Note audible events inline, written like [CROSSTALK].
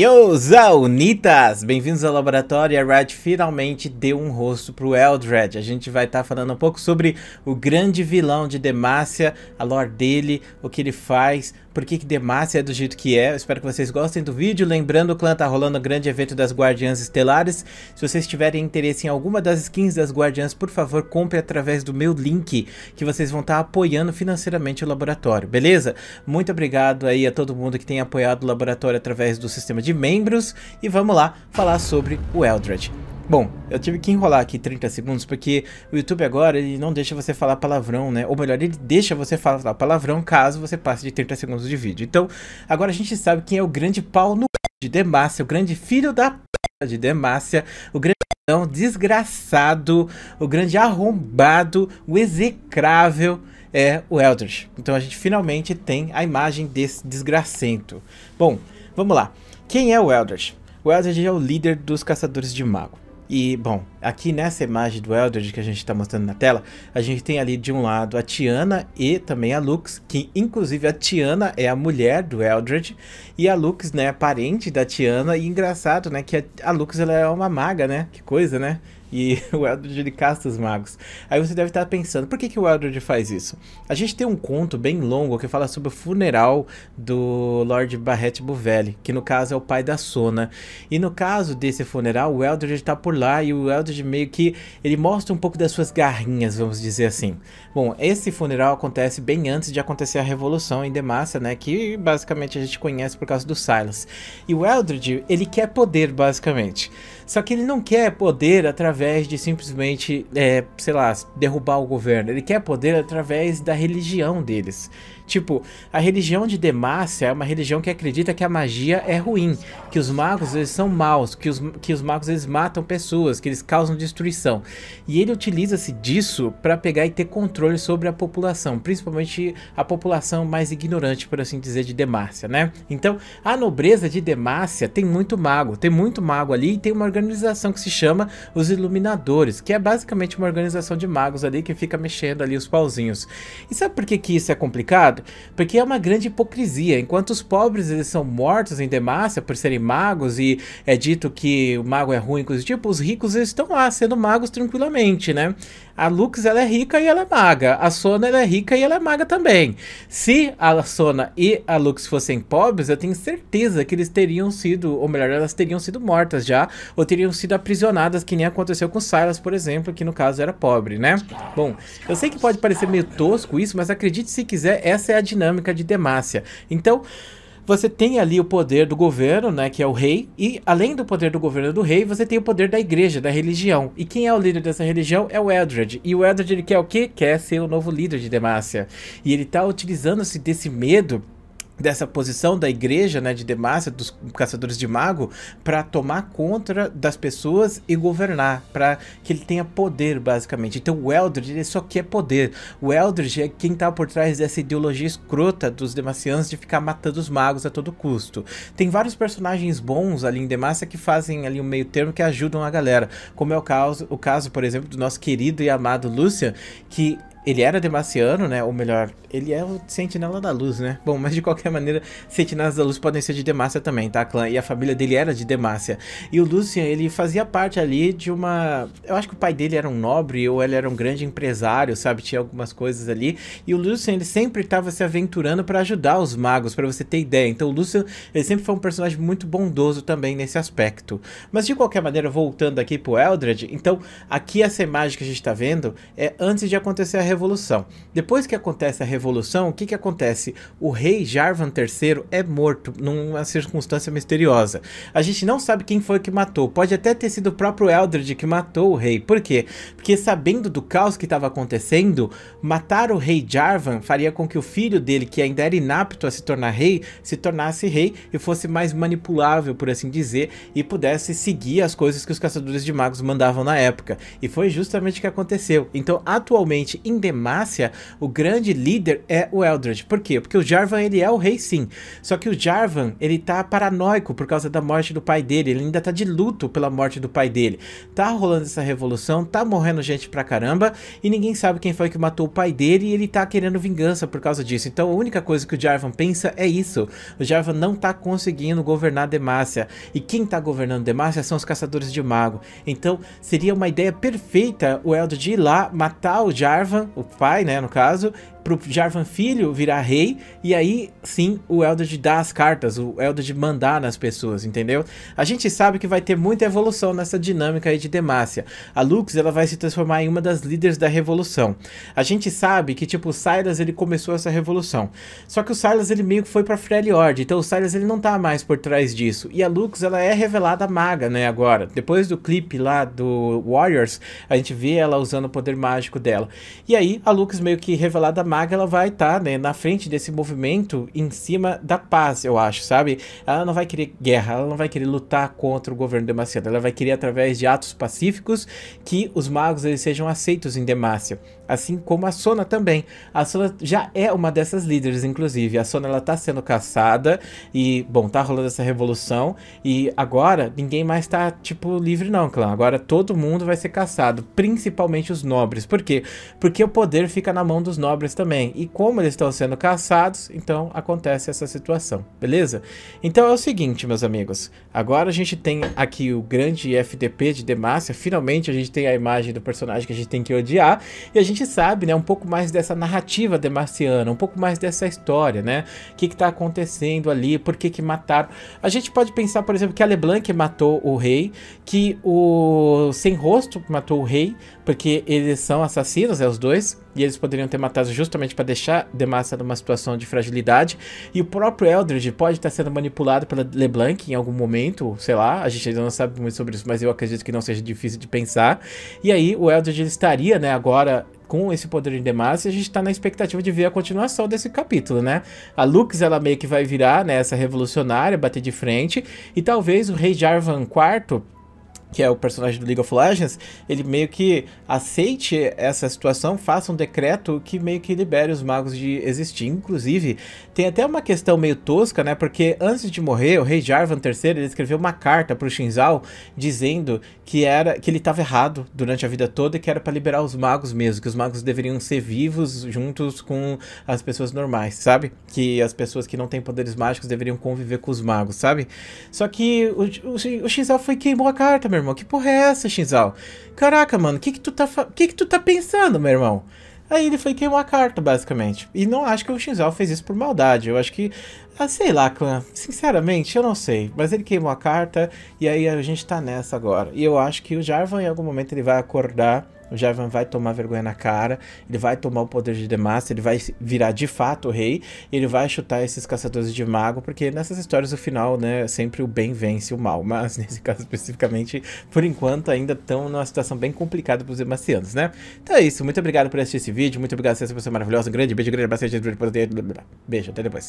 Yo, Zaunitas! Bem-vindos ao laboratório. A Red finalmente deu um rosto pro Eldred. A gente vai estar tá falando um pouco sobre o grande vilão de Demacia, a lore dele, o que ele faz, por que, que Demacia é do jeito que é. espero que vocês gostem do vídeo. Lembrando, o clã tá rolando um grande evento das Guardiãs Estelares. Se vocês tiverem interesse em alguma das skins das Guardiãs, por favor, compre através do meu link, que vocês vão estar tá apoiando financeiramente o laboratório, beleza? Muito obrigado aí a todo mundo que tem apoiado o laboratório através do sistema de membros. E vamos lá falar sobre o Eldred. Bom, eu tive que enrolar aqui 30 segundos porque o YouTube agora ele não deixa você falar palavrão, né? Ou melhor, ele deixa você falar palavrão caso você passe de 30 segundos de vídeo. Então, agora a gente sabe quem é o grande pau no de Demácia, o grande filho da p de Demácia, o grande desgraçado, o grande arrombado, o execrável é o Eldritch. Então a gente finalmente tem a imagem desse desgracento. Bom, vamos lá. Quem é o Eldritch? O Eldritch é o líder dos caçadores de mago. E, bom, aqui nessa imagem do Eldred que a gente está mostrando na tela, a gente tem ali de um lado a Tiana e também a Lux, que inclusive a Tiana é a mulher do Eldred, e a Lux, né, é parente da Tiana, e engraçado, né, que a, a Lux ela é uma maga, né, que coisa, né? e [LAUGHS] o Eldred ele casta os magos. Aí você deve estar pensando, por que, que o Eldred faz isso? A gente tem um conto bem longo que fala sobre o funeral do Lord Barret Bovelli, que no caso é o pai da Sona. E no caso desse funeral, o Eldred está por lá e o Eldred meio que ele mostra um pouco das suas garrinhas, vamos dizer assim. Bom, esse funeral acontece bem antes de acontecer a Revolução em Demacia, né, que basicamente a gente conhece por causa do Silas. E o Eldred, ele quer poder basicamente. Só que ele não quer poder através de simplesmente, é, sei lá, derrubar o governo. Ele quer poder através da religião deles. Tipo, a religião de Demacia é uma religião que acredita que a magia é ruim, que os magos eles são maus, que os, que os magos eles matam pessoas, que eles causam destruição. E ele utiliza-se disso para pegar e ter controle sobre a população, principalmente a população mais ignorante, por assim dizer, de Demacia, né? Então, a nobreza de Demacia tem muito mago, tem muito mago ali e tem uma organização organização que se chama os Iluminadores, que é basicamente uma organização de magos ali que fica mexendo ali os pauzinhos. E sabe por que, que isso é complicado? Porque é uma grande hipocrisia. Enquanto os pobres eles são mortos em demácia por serem magos e é dito que o mago é ruim, coisa tipo, os ricos eles estão lá sendo magos tranquilamente, né? A Lux ela é rica e ela é maga. A Sona ela é rica e ela é maga também. Se a Sona e a Lux fossem pobres, eu tenho certeza que eles teriam sido, ou melhor, elas teriam sido mortas já, ou teriam sido aprisionadas, que nem aconteceu com Silas, por exemplo, que no caso era pobre, né? Bom, eu sei que pode parecer meio tosco isso, mas acredite se quiser, essa é a dinâmica de Demácia. Então, você tem ali o poder do governo, né, que é o rei, e além do poder do governo do rei, você tem o poder da igreja, da religião. E quem é o líder dessa religião é o Eldred. E o Eldred ele quer o quê? Quer ser o novo líder de Demácia. E ele está utilizando-se desse medo dessa posição da igreja, né, de Demacia, dos caçadores de mago, para tomar conta das pessoas e governar, para que ele tenha poder, basicamente. Então o Eldred, ele só quer poder. O Eldred é quem tá por trás dessa ideologia escrota dos demacianos de ficar matando os magos a todo custo. Tem vários personagens bons ali em Demacia que fazem ali um meio termo que ajudam a galera, como é o caso, o caso, por exemplo, do nosso querido e amado Lucian, que ele era demaciano, né? Ou melhor, ele é o Sentinela da Luz, né? Bom, mas de qualquer maneira, Sentinelas da Luz podem ser de demácia também, tá, clã? E a família dele era de demácia. E o Lucian, ele fazia parte ali de uma... Eu acho que o pai dele era um nobre ou ele era um grande empresário, sabe? Tinha algumas coisas ali. E o Lucian, ele sempre estava se aventurando para ajudar os magos, para você ter ideia. Então o Lucian, ele sempre foi um personagem muito bondoso também nesse aspecto. Mas de qualquer maneira, voltando aqui pro Eldred, então aqui essa imagem que a gente tá vendo é antes de acontecer a revolução revolução. Depois que acontece a revolução, o que, que acontece? O rei Jarvan III é morto numa circunstância misteriosa. A gente não sabe quem foi que matou. Pode até ter sido o próprio Eldred que matou o rei. Por quê? Porque sabendo do caos que estava acontecendo, matar o rei Jarvan faria com que o filho dele, que ainda era inapto a se tornar rei, se tornasse rei e fosse mais manipulável, por assim dizer, e pudesse seguir as coisas que os caçadores de magos mandavam na época. E foi justamente o que aconteceu. Então, atualmente, independente Demacia, o grande líder é o Eldred. Por quê? Porque o Jarvan ele é o rei sim. Só que o Jarvan, ele tá paranoico por causa da morte do pai dele, ele ainda tá de luto pela morte do pai dele. Tá rolando essa revolução, tá morrendo gente pra caramba e ninguém sabe quem foi que matou o pai dele e ele tá querendo vingança por causa disso. Então a única coisa que o Jarvan pensa é isso. O Jarvan não tá conseguindo governar Demacia. E quem tá governando Demacia são os caçadores de mago. Então seria uma ideia perfeita o Eldred ir lá, matar o Jarvan o pai, né, no caso, pro Jarvan Filho virar rei, e aí sim o Eldred dá as cartas, o Eldred mandar nas pessoas, entendeu? A gente sabe que vai ter muita evolução nessa dinâmica aí de Demacia. A Lux, ela vai se transformar em uma das líderes da revolução. A gente sabe que, tipo, o Silas, ele começou essa revolução. Só que o Silas, ele meio que foi pra Freljord, então o Silas, ele não tá mais por trás disso. E a Lux, ela é revelada maga, né, agora. Depois do clipe lá do Warriors, a gente vê ela usando o poder mágico dela. E aí, a Lux meio que revelada maga, maga ela vai estar tá, né, na frente desse movimento em cima da paz, eu acho, sabe? Ela não vai querer guerra, ela não vai querer lutar contra o governo de Demacia, ela vai querer através de atos pacíficos que os magos eles sejam aceitos em Demacia assim como a Sona também. A Sona já é uma dessas líderes, inclusive. A Sona ela tá sendo caçada e, bom, tá rolando essa revolução e agora ninguém mais tá, tipo, livre não, clã. Agora todo mundo vai ser caçado, principalmente os nobres. Por quê? Porque o poder fica na mão dos nobres também. E como eles estão sendo caçados, então acontece essa situação, beleza? Então é o seguinte, meus amigos. Agora a gente tem aqui o grande FDP de Demacia. Finalmente a gente tem a imagem do personagem que a gente tem que odiar e a gente gente sabe, né, um pouco mais dessa narrativa demarciana, um pouco mais dessa história, né? O que está acontecendo ali, por que que mataram. A gente pode pensar, por exemplo, que a Leblanc matou o rei, que o Sem Rosto matou o rei, porque eles são assassinos, é os dois, e eles poderiam ter matado justamente para deixar Demacia numa situação de fragilidade. E o próprio Eldridge pode estar sendo manipulado pela LeBlanc em algum momento, sei lá, a gente ainda não sabe muito sobre isso, mas eu acredito que não seja difícil de pensar. E aí o Eldridge estaria, né, agora com esse poder de Demacia, a gente tá na expectativa de ver a continuação desse capítulo, né? A Lux, ela meio que vai virar, né, essa revolucionária, bater de frente, e talvez o Rei Jarvan IV que é o personagem do League of Legends, ele meio que aceite essa situação, faça um decreto que meio que libere os magos de existir. Inclusive, tem até uma questão meio tosca, né? Porque antes de morrer, o rei Jarvan III ele escreveu uma carta pro Shinzal dizendo que era que ele estava errado durante a vida toda e que era para liberar os magos mesmo, que os magos deveriam ser vivos juntos com as pessoas normais, sabe? Que as pessoas que não têm poderes mágicos deveriam conviver com os magos, sabe? Só que o, o, o Shinzal foi queimou a carta, meu meu irmão? Que porra é essa, Shinzal? Caraca, mano, que que tu tá que que tu tá pensando, meu irmão? Aí ele foi queimar a carta, basicamente. E não acho que o Shinzal fez isso por maldade. Eu acho que. Ah, sei lá, clã. Sinceramente, eu não sei. Mas ele queimou a carta e aí a gente tá nessa agora. E eu acho que o Jarvan, em algum momento, ele vai acordar o Jarvan vai tomar vergonha na cara, ele vai tomar o poder de Demacia, ele vai virar de fato o rei, ele vai chutar esses caçadores de mago, porque nessas histórias o final, né, sempre o bem vence o mal, mas nesse caso especificamente, por enquanto ainda estão numa situação bem complicada para os demacianos, né? Então é isso, muito obrigado por assistir esse vídeo, muito obrigado por ser essa pessoa maravilhosa, um grande beijo, grande abraço, beijo, até depois.